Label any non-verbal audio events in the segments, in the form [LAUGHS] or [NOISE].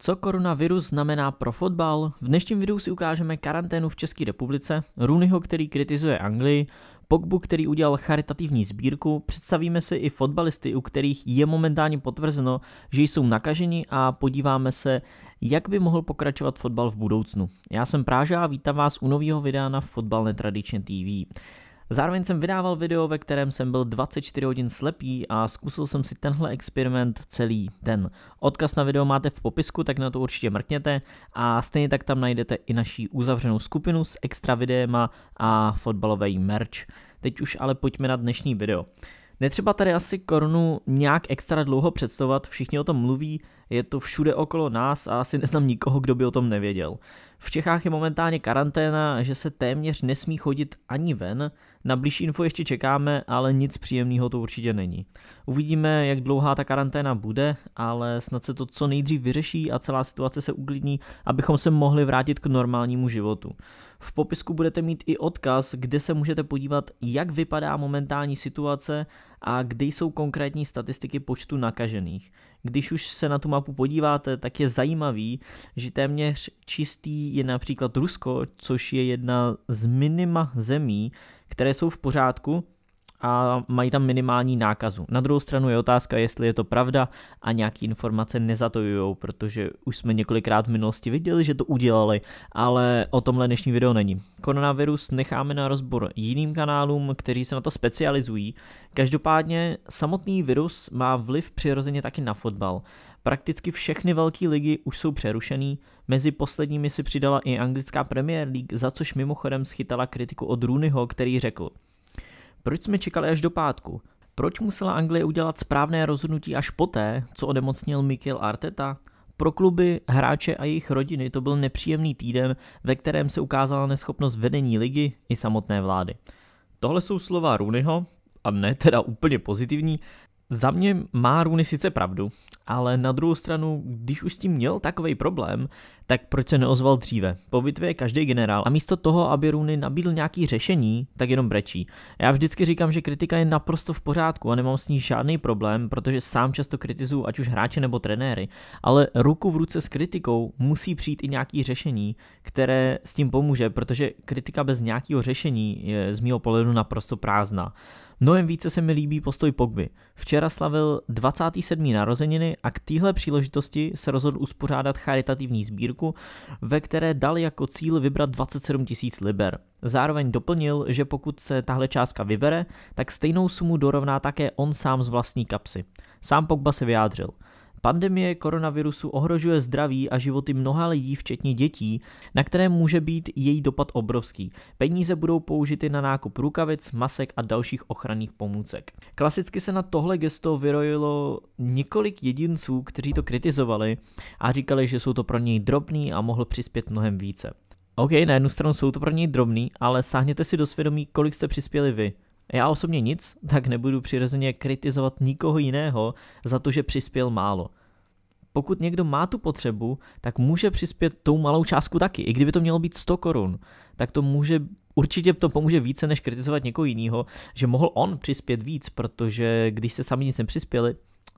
Co koronavirus znamená pro fotbal? V dnešním videu si ukážeme karanténu v České republice, Rooneyho, který kritizuje Anglii, Pogbu, který udělal charitativní sbírku, představíme si i fotbalisty, u kterých je momentálně potvrzeno, že jsou nakaženi a podíváme se, jak by mohl pokračovat fotbal v budoucnu. Já jsem Práža a vítám vás u nového videa na Fotbal netradičně TV. Zároveň jsem vydával video, ve kterém jsem byl 24 hodin slepý a zkusil jsem si tenhle experiment celý den. Odkaz na video máte v popisku, tak na to určitě mrkněte a stejně tak tam najdete i naší uzavřenou skupinu s extra videema a fotbalový merch. Teď už ale pojďme na dnešní video. Netřeba tady asi korunu nějak extra dlouho představovat, všichni o tom mluví, je to všude okolo nás a asi [LAUGHS] neznám nikoho, kdo by o tom nevěděl. V Čechách je momentálně karanténa, že se téměř nesmí chodit ani ven. Na blížší info ještě čekáme, ale nic příjemného to určitě není. Uvidíme, jak dlouhá ta karanténa bude, ale snad se to co nejdřív vyřeší a celá situace se uklidní, abychom se mohli vrátit k normálnímu životu. V popisku budete mít i odkaz, kde se můžete podívat, jak vypadá momentální situace a kde jsou konkrétní statistiky počtu nakažených. Když už se na tu mapu podíváte, tak je zajímavý, že téměř čistý je například Rusko, což je jedna z minima zemí, které jsou v pořádku, a mají tam minimální nákazu. Na druhou stranu je otázka, jestli je to pravda a nějaký informace nezatojují, protože už jsme několikrát v minulosti viděli, že to udělali, ale o tomhle dnešní video není. Koronavirus necháme na rozbor jiným kanálům, kteří se na to specializují. Každopádně samotný virus má vliv přirozeně taky na fotbal. Prakticky všechny velké ligy už jsou přerušený, mezi posledními si přidala i anglická Premier League, za což mimochodem schytala kritiku od Rooneyho, který řekl – proč jsme čekali až do pátku? Proč musela Anglie udělat správné rozhodnutí až poté, co odemocnil Mikel Arteta? Pro kluby, hráče a jejich rodiny to byl nepříjemný týden, ve kterém se ukázala neschopnost vedení ligy i samotné vlády. Tohle jsou slova Runyho a ne teda úplně pozitivní. Za mě má Runy sice pravdu, ale na druhou stranu, když už s tím měl takový problém, tak proč se neozval dříve? Po bitvě je každý generál a místo toho, aby Runy nabídl nějaký řešení, tak jenom brečí. Já vždycky říkám, že kritika je naprosto v pořádku a nemám s ní žádný problém, protože sám často kritizuju ať už hráče nebo trenéry, ale ruku v ruce s kritikou musí přijít i nějaký řešení, které s tím pomůže, protože kritika bez nějakého řešení je z mého pohledu naprosto prázdná. Mnohem více se mi líbí postoj Pogby. Včera slavil 27. narozeniny a k téhle příležitosti se rozhodl uspořádat charitativní sbírku, ve které dal jako cíl vybrat 27 tisíc liber. Zároveň doplnil, že pokud se tahle částka vybere, tak stejnou sumu dorovná také on sám z vlastní kapsy. Sám Pogba se vyjádřil – Pandemie koronavirusu ohrožuje zdraví a životy mnoha lidí, včetně dětí, na které může být její dopad obrovský. Peníze budou použity na nákup rukavic, masek a dalších ochranných pomůcek. Klasicky se na tohle gesto vyrojilo několik jedinců, kteří to kritizovali a říkali, že jsou to pro něj drobný a mohl přispět mnohem více. OK, na jednu stranu jsou to pro něj drobný, ale sáhněte si do svědomí, kolik jste přispěli vy. Já osobně nic, tak nebudu přirozeně kritizovat nikoho jiného za to, že přispěl málo. Pokud někdo má tu potřebu, tak může přispět tou malou částku taky. I kdyby to mělo být 100 korun, tak to může určitě to pomůže více, než kritizovat někoho jiného, že mohl on přispět víc, protože když se sami nic nepřispěli,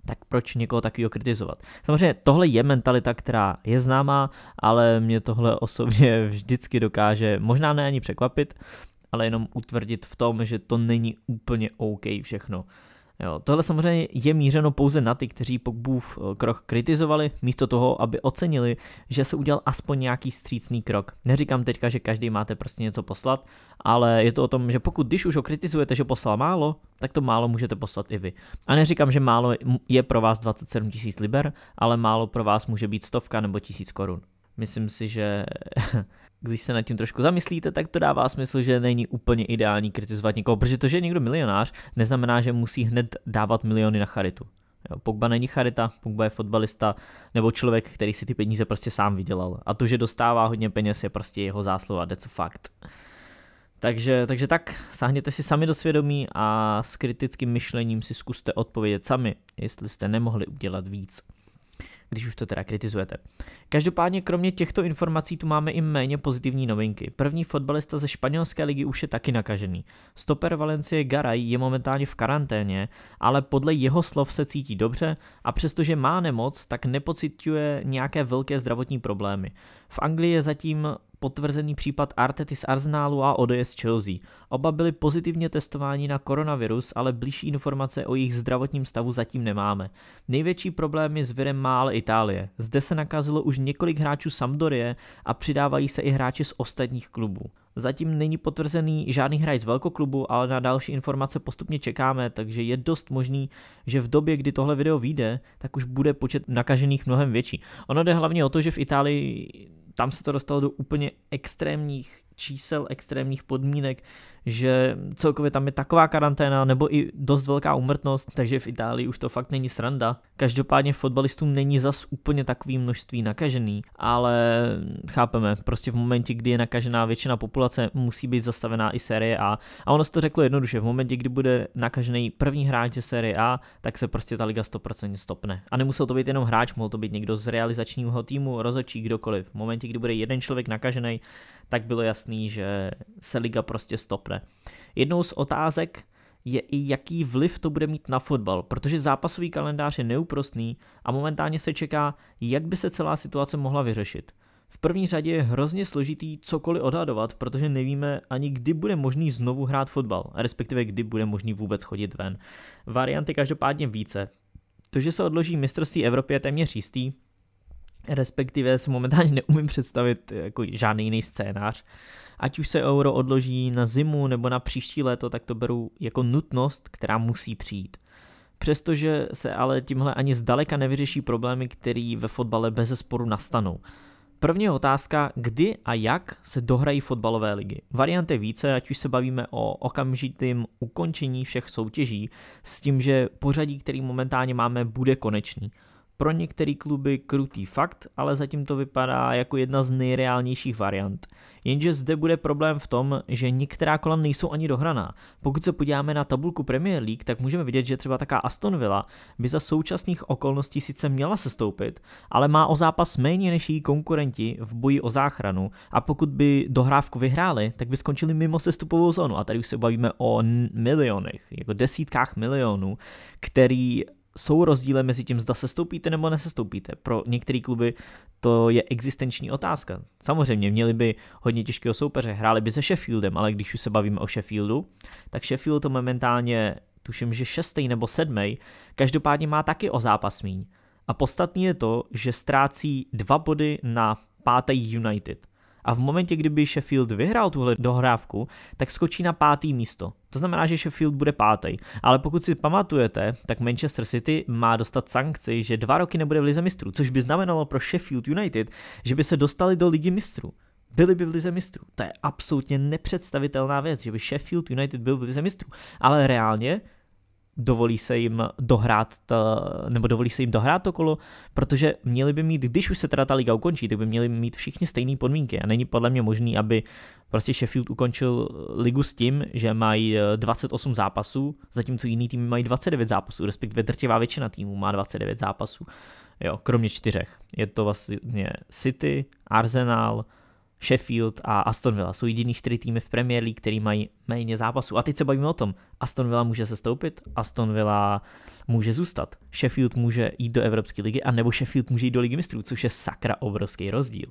tak proč někoho takového kritizovat? Samozřejmě tohle je mentalita, která je známá, ale mě tohle osobně [LAUGHS] vždycky dokáže možná ne ani překvapit, ale jenom utvrdit v tom, že to není úplně OK všechno. Jo, tohle samozřejmě je mířeno pouze na ty, kteří Pogbův eh, krok kritizovali, místo toho, aby ocenili, že se udělal aspoň nějaký střícný krok. Neříkám teďka, že každý máte prostě něco poslat, ale je to o tom, že pokud když už ho kritizujete, že poslal málo, tak to málo můžete poslat i vy. A neříkám, že málo je pro vás 27 tisíc liber, ale málo pro vás může být stovka nebo tisíc korun. Myslím si, že [LAUGHS] když se nad tím trošku zamyslíte, tak to dává smysl, že není úplně ideální kritizovat někoho, protože to, že je někdo milionář, neznamená, že musí hned dávat miliony na charitu. Jo, Pogba není charita, Pogba je fotbalista nebo člověk, který si ty peníze prostě sám vydělal. A to, že dostává hodně peněz, je prostě jeho zásluha, jde co fakt. Takže, takže tak, sáhněte si sami do svědomí a s kritickým myšlením si zkuste odpovědět sami, jestli jste nemohli udělat víc když už to teda kritizujete. Každopádně kromě těchto informací tu máme i méně pozitivní novinky. První fotbalista ze španělské ligy už je taky nakažený. Stoper Valencie Garay je momentálně v karanténě, ale podle jeho slov se cítí dobře a přestože má nemoc, tak nepocituje nějaké velké zdravotní problémy. V Anglii je zatím potvrzený případ Artety z Arsenalu a Odeje z Chelsea. Oba byli pozitivně testováni na koronavirus, ale blížší informace o jejich zdravotním stavu zatím nemáme. Největší problém je s virem má ale Itálie. Zde se nakazilo už několik hráčů Sampdorie a přidávají se i hráči z ostatních klubů. Zatím není potvrzený žádný hráč z velkoklubu, ale na další informace postupně čekáme, takže je dost možný, že v době, kdy tohle video vyjde, tak už bude počet nakažených mnohem větší. Ono jde hlavně o to, že v Itálii tam se to dostalo do úplně extrémních čísel, extrémních podmínek, že celkově tam je taková karanténa nebo i dost velká umrtnost, takže v Itálii už to fakt není sranda. Každopádně fotbalistům není zas úplně takový množství nakažený, ale chápeme, prostě v momentě, kdy je nakažená většina populace, musí být zastavená i série A. A ono se to řeklo jednoduše, v momentě, kdy bude nakažený první hráč ze série A, tak se prostě ta liga 100% stopne. A nemusel to být jenom hráč, mohl to být někdo z realizačního týmu, rozhodčí, kdokoliv. V momentě, kdy bude jeden člověk nakažený, tak bylo jasný, že se liga prostě stopne. Jednou z otázek je i jaký vliv to bude mít na fotbal, protože zápasový kalendář je neúprostný a momentálně se čeká, jak by se celá situace mohla vyřešit. V první řadě je hrozně složitý cokoliv odhadovat, protože nevíme ani kdy bude možný znovu hrát fotbal, respektive kdy bude možný vůbec chodit ven. Varianty každopádně více. To, že se odloží mistrovství Evropy je téměř jistý, respektive si momentálně neumím představit eh, jako žádný jiný scénář. Ať už se euro odloží na zimu nebo na příští léto, tak to beru jako nutnost, která musí přijít. Přestože se ale tímhle ani zdaleka nevyřeší problémy, které ve fotbale bez sporu nastanou. První otázka, kdy a jak se dohrají fotbalové ligy. Variant je více, ať už se bavíme o okamžitém ukončení všech soutěží, s tím, že pořadí, který momentálně máme, bude konečný pro některé kluby krutý fakt, ale zatím to vypadá jako jedna z nejreálnějších variant. Jenže zde bude problém v tom, že některá kola nejsou ani dohraná. Pokud se podíváme na tabulku Premier League, tak můžeme vidět, že třeba taká Aston Villa by za současných okolností sice měla sestoupit, ale má o zápas méně než její konkurenti v boji o záchranu a pokud by dohrávku vyhráli, tak by skončili mimo sestupovou zónu a tady už se bavíme o milionech, jako desítkách milionů, který jsou rozdíly mezi tím, zda se stoupíte nebo nesestoupíte. Pro některé kluby to je existenční otázka. Samozřejmě měli by hodně těžkého soupeře, hráli by se Sheffieldem, ale když už se bavíme o Sheffieldu, tak Sheffield to momentálně tuším, že šestý nebo sedmý, každopádně má taky o zápas míň. A podstatný je to, že ztrácí dva body na pátý United. A v momentě, kdyby Sheffield vyhrál tuhle dohrávku, tak skočí na pátý místo. To znamená, že Sheffield bude pátý. Ale pokud si pamatujete, tak Manchester City má dostat sankci, že dva roky nebude v Lize mistrů, což by znamenalo pro Sheffield United, že by se dostali do Ligy mistrů byli by v Lize mistrů. To je absolutně nepředstavitelná věc, že by Sheffield United byl v Lize mistrů. Ale reálně dovolí se jim dohrát, ta, nebo dovolí se jim dohrát to kolo, protože měli by mít, když už se teda ta liga ukončí, tak by měli mít všichni stejné podmínky a není podle mě možný, aby prostě Sheffield ukončil ligu s tím, že mají 28 eh, zápasů, zatímco jiný týmy mají 29 zápasů, respektive drtivá většina týmů má 29 zápasů, jo, kromě čtyřech. Je to vlastně City, Arsenal, Sheffield a Aston Villa jsou jediný čtyři týmy v Premier League, který mají méně zápasů. A teď se bavíme o tom, Aston Villa může se stoupit, Aston Villa může zůstat, Sheffield může jít do Evropské ligy, a nebo Sheffield může jít do Ligy mistrů, což je sakra obrovský rozdíl.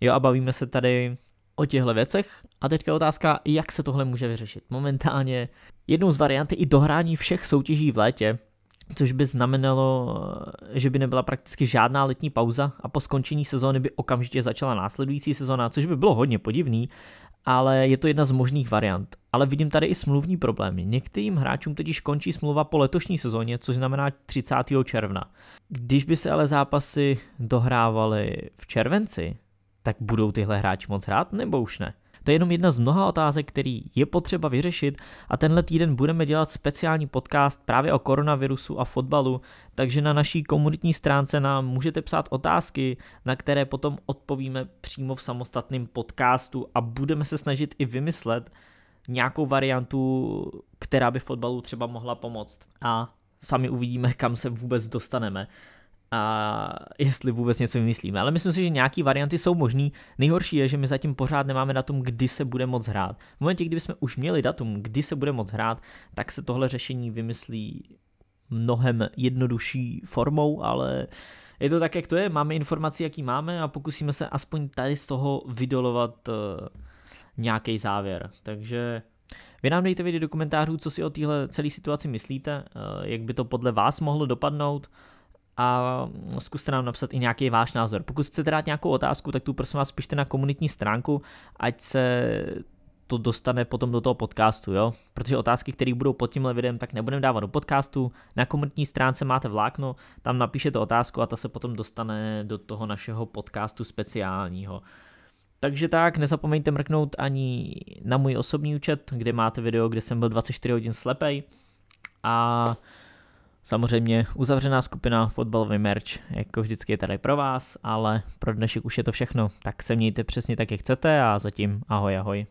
Jo a bavíme se tady o těchto věcech a teďka otázka, jak se tohle může vyřešit. Momentálně jednou z variant je i dohrání všech soutěží v létě, což by znamenalo, že by nebyla prakticky žádná letní pauza a po skončení sezóny by okamžitě začala následující sezóna, což by bylo hodně podivný, ale je to jedna z možných variant. Ale vidím tady i smluvní problémy. Některým hráčům totiž končí smlouva po letošní sezóně, což znamená 30. června. Když by se ale zápasy dohrávaly v červenci, tak budou tyhle hráči moc hrát nebo už ne? To je jenom jedna z mnoha otázek, který je potřeba vyřešit a tenhle týden budeme dělat speciální podcast právě o koronavirusu a fotbalu, takže na naší komunitní stránce nám můžete psát otázky, na které potom odpovíme přímo v samostatném podcastu a budeme se snažit i vymyslet nějakou variantu, která by fotbalu třeba mohla pomoct. A sami uvidíme, kam se vůbec dostaneme a jestli vůbec něco vymyslíme. Ale myslím si, že nějaké varianty jsou možné. Nejhorší je, že my zatím pořád nemáme datum, kdy se bude moc hrát. V momentě, kdybychom už měli datum, kdy se bude moc hrát, tak se tohle řešení vymyslí mnohem jednodušší formou, ale je to tak, jak to je. Máme informace, jaký máme a pokusíme se aspoň tady z toho vydolovat eh, nějaký závěr. Takže vy nám dejte vědět do komentářů, co si o téhle celé situaci myslíte, eh, jak by to podle vás mohlo dopadnout a zkuste nám napsat i nějaký váš názor. Pokud chcete dát nějakou otázku, tak tu prosím vás pište na komunitní stránku, ať se to dostane potom do toho podcastu, jo? Protože otázky, které budou pod tímhle videem, tak nebudeme dávat do podcastu. Na komunitní stránce máte vlákno, tam napíšete otázku a ta se potom dostane do toho našeho podcastu speciálního. Takže tak, nezapomeňte mrknout ani na můj osobní účet, kde máte video, kde jsem byl 24 hodin slepej. A Samozřejmě uzavřená skupina fotbalový merch, jako vždycky je tady pro vás, ale pro dnešek už je to všechno. Tak se mějte přesně tak, jak chcete a zatím ahoj ahoj.